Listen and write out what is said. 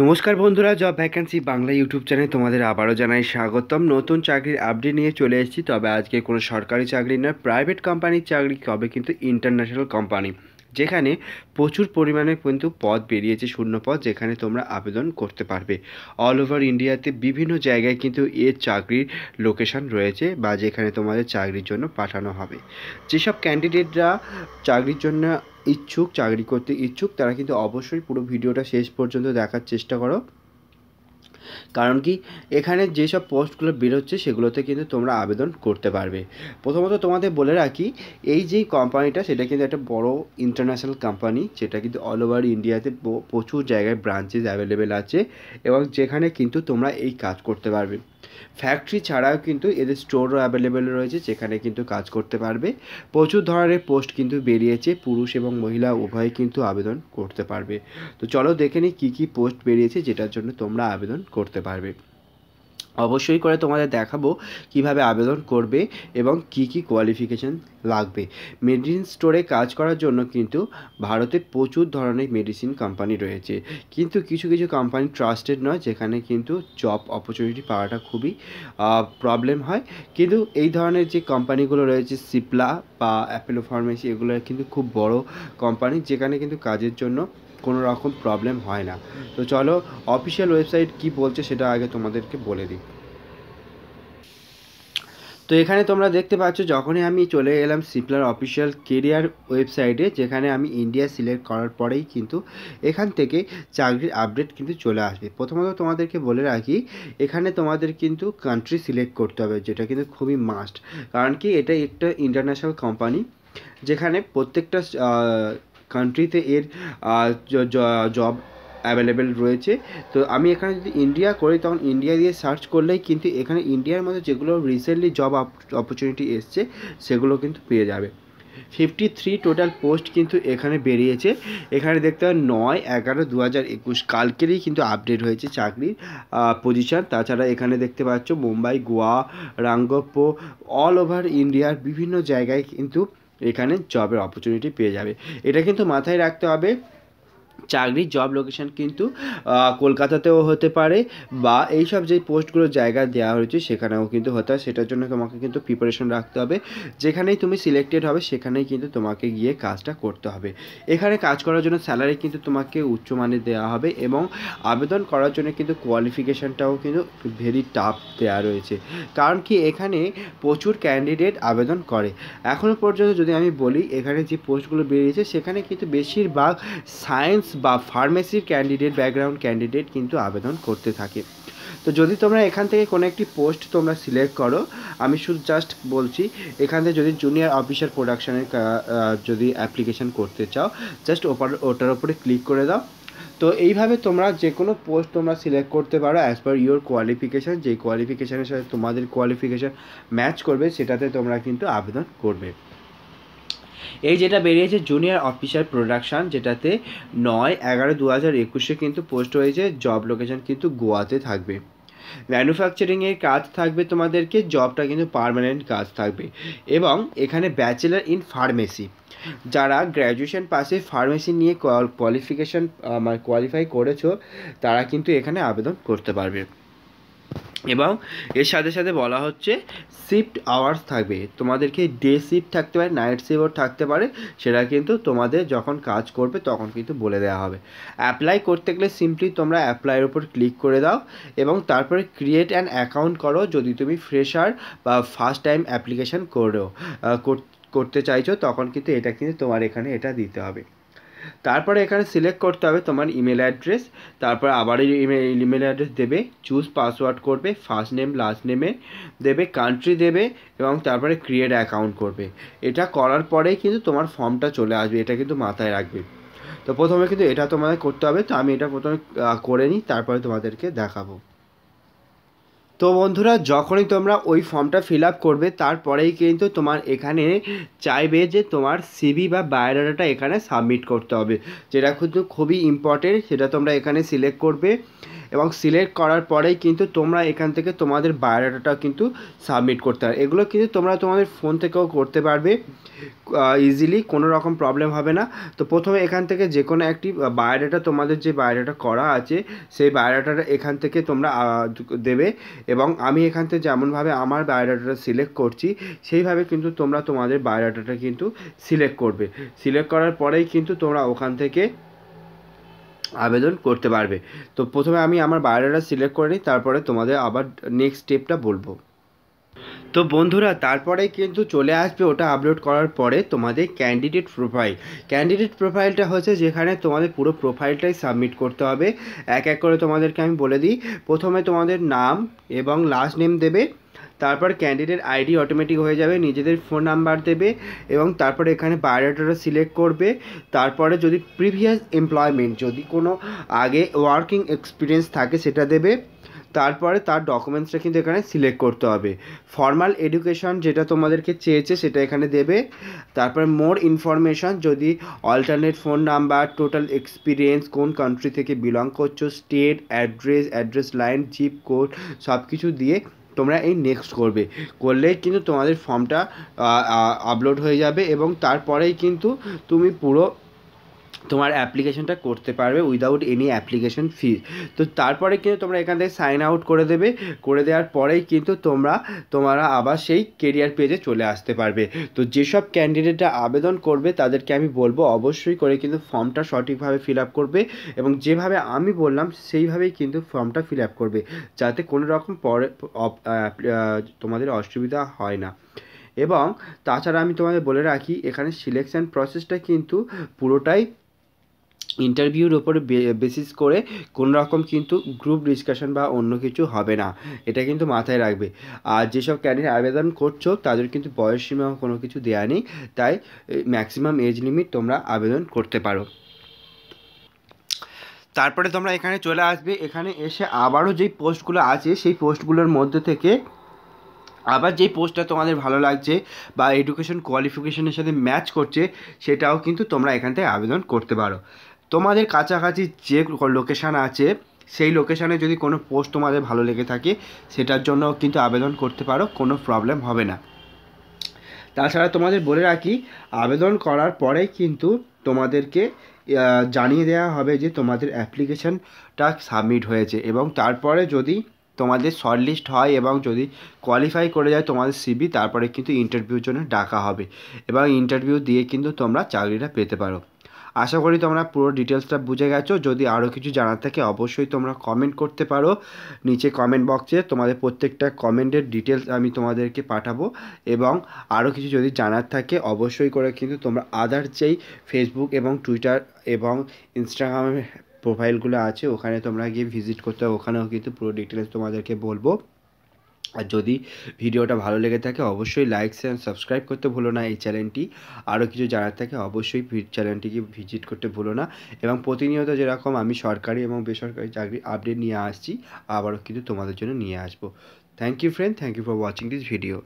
নমস্কার বন্ধুরা job vacancy Bangla YouTube চ্যানেলে তোমাদের আবারও জানাই স্বাগতম নতুন চাকরির আপডেট নিয়ে চলে এসেছি তবে আজকে কোনো সরকারি চাকরি নয় প্রাইভেট কোম্পানির চাকরি কবে কিন্তু ইন্টারন্যাশনাল কোম্পানি যেখানে প্রচুর পরিমাণে কিন্তু পদ বেরিয়েছে শূন্য পদ যেখানে তোমরা আবেদন করতে পারবে অল ওভার ইন্ডিয়াতে বিভিন্ন জায়গায় কিন্তু এর চাকরির লোকেশান রয়েছে বা যেখানে তোমাদের চাকরির জন্য পাঠানো হবে যেসব ক্যান্ডিডেটরা চাকরির জন্য ইচ্ছুক চাকরি করতে ইচ্ছুক তারা কিন্তু অবশ্যই পুরো ভিডিওটা শেষ পর্যন্ত দেখার চেষ্টা করো কারণ কি এখানে যেসব পোস্টগুলো বেরোচ্ছে সেগুলোতে কিন্তু তোমরা আবেদন করতে পারবে প্রথমত তোমাদের বলে রাখি এই যে কোম্পানিটা সেটা কিন্তু একটা বড় ইন্টারন্যাশনাল কোম্পানি যেটা কিন্তু অল ওভার ইন্ডিয়াতে প্রচুর জায়গায় ব্রাঞ্চেস অ্যাভেলেবেল আছে এবং যেখানে কিন্তু তোমরা এই কাজ করতে পারবে ফ্যাক্টরি ছাড়াও কিন্তু এদের স্টোরও অ্যাভেলেবেল রয়েছে যেখানে কিন্তু কাজ করতে পারবে প্রচুর ধরনের পোস্ট কিন্তু বেরিয়েছে পুরুষ এবং মহিলা উভয়ে কিন্তু আবেদন করতে পারবে তো চলো দেখে নিই কী কী পোস্ট বেরিয়েছে যেটার জন্য তোমরা আবেদন করতে পারবে অবশ্যই করে তোমাদের দেখাবো কিভাবে আবেদন করবে এবং কি কি কোয়ালিফিকেশান লাগবে মেডিসিন স্টোরে কাজ করার জন্য কিন্তু ভারতে প্রচুর ধরনের মেডিসিন কোম্পানি রয়েছে কিন্তু কিছু কিছু কোম্পানি ট্রাস্টেড নয় যেখানে কিন্তু জব অপরচুনিটি পাওয়াটা খুবই প্রবলেম হয় কিন্তু এই ধরনের যে কোম্পানিগুলো রয়েছে সিপলা বা অ্যাপেলো ফার্মেসি এগুলো কিন্তু খুব বড় কোম্পানি যেখানে কিন্তু কাজের জন্য কোনো রকম প্রবলেম হয় না তো চলো অফিসিয়াল ওয়েবসাইট কি বলছে সেটা আগে তোমাদেরকে বলে দিই তো এখানে তোমরা দেখতে পাচ্ছ যখনই আমি চলে এলাম সিপলার অফিসিয়াল কেরিয়ার ওয়েবসাইটে যেখানে আমি ইন্ডিয়া সিলেক্ট করার পরেই কিন্তু এখান থেকে চাকরির আপডেট কিন্তু চলে আসবে প্রথমত তোমাদেরকে বলে রাখি এখানে তোমাদের কিন্তু কান্ট্রি সিলেক্ট করতে হবে যেটা কিন্তু খুবই মাস্ট কারণ কি এটা একটা ইন্টারন্যাশনাল কোম্পানি যেখানে প্রত্যেকটা কান্ট্রিতে এর জব অ্যাভেলেবেল রয়েছে তো আমি এখানে যদি ইন্ডিয়া করি তখন ইন্ডিয়া দিয়ে সার্চ করলেই কিন্তু এখানে ইন্ডিয়ার মধ্যে যেগুলো রিসেন্টলি জব অপরচুনিটি এসছে সেগুলো কিন্তু পেয়ে যাবে ফিফটি থ্রি টোটাল পোস্ট কিন্তু এখানে বেরিয়েছে এখানে দেখতে হয় নয় এগারো দু হাজার একুশ কালকেরই কিন্তু আপডেট হয়েছে চাকরির পজিশান তাছাড়া এখানে দেখতে পাচ্ছ মুম্বাই গোয়া রাঙ্গপ্প অল ওভার ইন্ডিয়ার বিভিন্ন জায়গায় কিন্তু এখানে জবের অপরচুনিটি পেয়ে যাবে এটা কিন্তু মাথায় রাখতে হবে চাকরি জব লোকেশান কিন্তু কলকাতাতেও হতে পারে বা এইসব যে পোস্টগুলো জায়গা দেওয়া হয়েছে সেখানেও কিন্তু হতে হয় সেটার জন্য তোমাকে কিন্তু প্রিপারেশন রাখতে হবে যেখানেই তুমি সিলেক্টেড হবে সেখানেই কিন্তু তোমাকে গিয়ে কাজটা করতে হবে এখানে কাজ করার জন্য স্যালারি কিন্তু তোমাকে উচ্চমানের দেওয়া হবে এবং আবেদন করার জন্য কিন্তু কোয়ালিফিকেশানটাও কিন্তু ভেরি টাফ দেওয়া রয়েছে কারণ কি এখানে প্রচুর ক্যান্ডিডেট আবেদন করে এখনও পর্যন্ত যদি আমি বলি এখানে যে পোস্টগুলো বেরিয়েছে সেখানে কিন্তু বেশিরভাগ সায়েন্স বা ফার্মেসির ক্যান্ডিডেট ব্যাকগ্রাউন্ড ক্যান্ডিডেট কিন্তু আবেদন করতে থাকে তো যদি তোমরা এখান থেকে কোনো একটি পোস্ট তোমরা সিলেক্ট করো আমি শুধু জাস্ট বলছি এখান থেকে যদি জুনিয়র অফিসার প্রোডাকশানের যদি অ্যাপ্লিকেশান করতে চাও জাস্ট ওপার ওটার ওপরে ক্লিক করে দাও তো এইভাবে তোমরা যে কোনো পোস্ট তোমরা সিলেক্ট করতে পারো অ্যাজ পার ইউর কোয়ালিফিকেশান যেই কোয়ালিফিকেশানের সাথে তোমাদের কোয়ালিফিকেশান ম্যাচ করবে সেটাতে তোমরা কিন্তু আবেদন করবে এই যেটা বেরিয়েছে জুনিয়র অফিসার প্রোডাকশান যেটাতে নয় এগারো দু হাজার একুশে কিন্তু পোস্ট হয়েছে জব লোকেশন কিন্তু গোয়াতে থাকবে ম্যানুফ্যাকচারিংয়ের কাজ থাকবে তোমাদেরকে জবটা কিন্তু পারমানেন্ট কাজ থাকবে এবং এখানে ব্যাচেলার ইন ফার্মেসি যারা গ্র্যাজুয়েশন পাশে ফার্মেসি নিয়ে কোয়ালিফিকেশান মানে কোয়ালিফাই করেছো তারা কিন্তু এখানে আবেদন করতে পারবে এবং এর সাথে সাথে বলা হচ্ছে শিফট আওয়ার্স থাকবে তোমাদেরকে ডে শিফট থাকতে পারে নাইট শিফট থাকতে পারে সেটা কিন্তু তোমাদের যখন কাজ করবে তখন কিন্তু বলে দেওয়া হবে অ্যাপ্লাই করতে গেলে সিম্পলি তোমরা অ্যাপ্লাইয়ের উপর ক্লিক করে দাও এবং তারপরে ক্রিয়েট অ্যান অ্যাকাউন্ট করো যদি তুমি ফ্রেশার বা ফার্স্ট টাইম অ্যাপ্লিকেশান করো করতে চাইছো তখন কিন্তু এটা কিন্তু তোমার এখানে এটা দিতে হবে তারপরে এখানে সিলেক্ট করতে হবে তোমার ইমেল অ্যাড্রেস তারপর আবার ইমেল ইমেল অ্যাড্রেস দেবে চুজ পাসওয়ার্ড করবে ফার্স্ট নেম লাস্ট নেমে দেবে কান্ট্রি দেবে এবং তারপরে ক্রিয়েট অ্যাকাউন্ট করবে এটা করার পরেই কিন্তু তোমার ফর্মটা চলে আসবে এটা কিন্তু মাথায় রাখবে তো প্রথমে কিন্তু এটা তোমাদের করতে হবে তো আমি এটা প্রথমে করে নিই তারপরে তোমাদেরকে দেখাবো তো বন্ধুরা যখনই তোমরা ওই ফর্মটা ফিল আপ করবে তারপরেই কিন্তু তোমার এখানে চাইবে যে তোমার সিবি বা বায়োডাটা এখানে সাবমিট করতে হবে যেটা কিন্তু খুবই ইম্পর্টেন্ট সেটা তোমরা এখানে সিলেক্ট করবে এবং সিলেক্ট করার পরেই কিন্তু তোমরা এখান থেকে তোমাদের বায়োডাটাটা কিন্তু সাবমিট করতে পারবে এগুলো কিন্তু তোমরা তোমাদের ফোন থেকেও করতে পারবে ইজিলি কোনো রকম প্রবলেম হবে না তো প্রথমে এখান থেকে যে কোনো একটি বায়োডাটা তোমাদের যে বায়োডাটা করা আছে সেই বায়োডাটাটা এখান থেকে তোমরা দেবে এবং আমি এখান থেকে যেমনভাবে আমার বায়োডাটাটা সিলেক্ট করছি সেইভাবে কিন্তু তোমরা তোমাদের বায়োডাটাটা কিন্তু সিলেক্ট করবে সিলেক্ট করার পরেই কিন্তু তোমরা ওখান থেকে আবেদন করতে পারবে তো প্রথমে আমি আমার বায়োডাটা সিলেক্ট করে নিই তারপরে তোমাদের আবার নেক্সট স্টেপটা বলবো তো বন্ধুরা তারপরে কিন্তু চলে আসবে ওটা আপলোড করার পরে তোমাদের ক্যান্ডিডেট প্রোফাইল ক্যান্ডিডেট প্রোফাইলটা হচ্ছে যেখানে তোমাদের পুরো প্রোফাইলটাই সাবমিট করতে হবে এক এক করে তোমাদেরকে আমি বলে দিই প্রথমে তোমাদের নাম এবং লাস্ট নেম দেবে তারপর ক্যান্ডিডেট আইডি অটোমেটিক হয়ে যাবে নিজেদের ফোন নাম্বার দেবে এবং তারপরে এখানে বায়োডাটাটা সিলেক্ট করবে তারপরে যদি প্রিভিয়াস এমপ্লয়মেন্ট যদি কোনো আগে ওয়ার্কিং এক্সপিরিয়েন্স থাকে সেটা দেবে তারপরে তার ডকুমেন্টসটা কিন্তু এখানে সিলেক্ট করতে হবে ফর্মাল এডুকেশন যেটা তোমাদেরকে চেয়েছে সেটা এখানে দেবে তারপরে মোর ইনফরমেশান যদি alternate phone number total experience কোন কান্ট্রি থেকে বিলং করছো state address address line zip code সব কিছু দিয়ে তোমরা এই নেক্সট করবে করলেই কিন্তু তোমাদের ফর্মটা আপলোড হয়ে যাবে এবং তারপরেই কিন্তু তুমি পুরো তোমার অ্যাপ্লিকেশনটা করতে পারবে উইদাউট এনি অ্যাপ্লিকেশন ফি তো তারপরে কিন্তু তোমরা এখান থেকে সাইন আউট করে দেবে করে দেওয়ার পরেই কিন্তু তোমরা তোমরা আবার সেই কেরিয়ার পেজে চলে আসতে পারবে তো যেসব ক্যান্ডিডেটরা আবেদন করবে তাদেরকে আমি বলবো অবশ্যই করে কিন্তু ফর্মটা সঠিকভাবে ফিল আপ করবে এবং যেভাবে আমি বললাম সেইভাবেই কিন্তু ফর্মটা ফিল আপ করবে যাতে কোনো রকম পরে তোমাদের অসুবিধা হয় না এবং তাছাড়া আমি তোমাদের বলে রাখি এখানে সিলেকশান প্রসেসটা কিন্তু পুরোটাই ইন্টারভিউর ওপরে বেসিস করে কোনো রকম কিন্তু গ্রুপ ডিসকাশন বা অন্য কিছু হবে না এটা কিন্তু মাথায় রাখবে আর যেসব ক্যান্ডিডেট আবেদন করছো তাদের কিন্তু বয়স সীমা কোনো কিছু দেয়া নেই তাই ম্যাক্সিমাম এজ লিমিট তোমরা আবেদন করতে পারো তারপরে তোমরা এখানে চলে আসবে এখানে এসে আবারও যেই পোস্টগুলো আছে সেই পোস্টগুলোর মধ্যে থেকে আবার যে পোস্টটা তোমাদের ভালো লাগছে বা এডুকেশন কোয়ালিফিকেশনের সাথে ম্যাচ করছে সেটাও কিন্তু তোমরা এখান থেকে আবেদন করতে পারো তোমাদের কাছাকাছি যে লোকেশান আছে সেই লোকেশানে যদি কোনো পোস্ট তোমাদের ভালো লেগে থাকে সেটার জন্য কিন্তু আবেদন করতে পারো কোনো প্রবলেম হবে না তাছাড়া তোমাদের বলে রাখি আবেদন করার পরে কিন্তু তোমাদেরকে জানিয়ে দেওয়া হবে যে তোমাদের অ্যাপ্লিকেশানটা সাবমিট হয়েছে এবং তারপরে যদি তোমাদের শর্টলিস্ট হয় এবং যদি কোয়ালিফাই করে যায় তোমাদের সিবি তারপরে কিন্তু ইন্টারভিউর জন্য ডাকা হবে এবং ইন্টারভিউ দিয়ে কিন্তু তোমরা চাকরিটা পেতে পারো আশা করি তোমরা পুরো ডিটেলসটা বুঝে গেছো যদি আরও কিছু জানার থাকে অবশ্যই তোমরা কমেন্ট করতে পারো নিচে কমেন্ট বক্সে তোমাদের প্রত্যেকটা কমেন্টের ডিটেলস আমি তোমাদেরকে পাঠাবো এবং আরও কিছু যদি জানার থাকে অবশ্যই করে কিন্তু তোমরা আদার যেই ফেসবুক এবং টুইটার এবং ইনস্টাগ্রামের প্রোফাইলগুলো আছে ওখানে তোমরা গিয়ে ভিজিট করতে ওখানেও কিন্তু পুরো ডিটেলস তোমাদেরকে বলবো আর যদি ভিডিওটা ভালো লেগে থাকে অবশ্যই লাইক অ্যান্ড সাবস্ক্রাইব করতে ভুলো না এই চ্যানেলটি আরও কিছু জানার থাকে অবশ্যই চ্যানেলটিকে ভিজিট করতে ভুলো না এবং প্রতিনিয়ত যেরকম আমি সরকারি এবং বেসরকারি চাকরি আপডেট নিয়ে আসছি আবারও কিন্তু তোমাদের জন্য নিয়ে আসবো thank you friend thank you for watching this video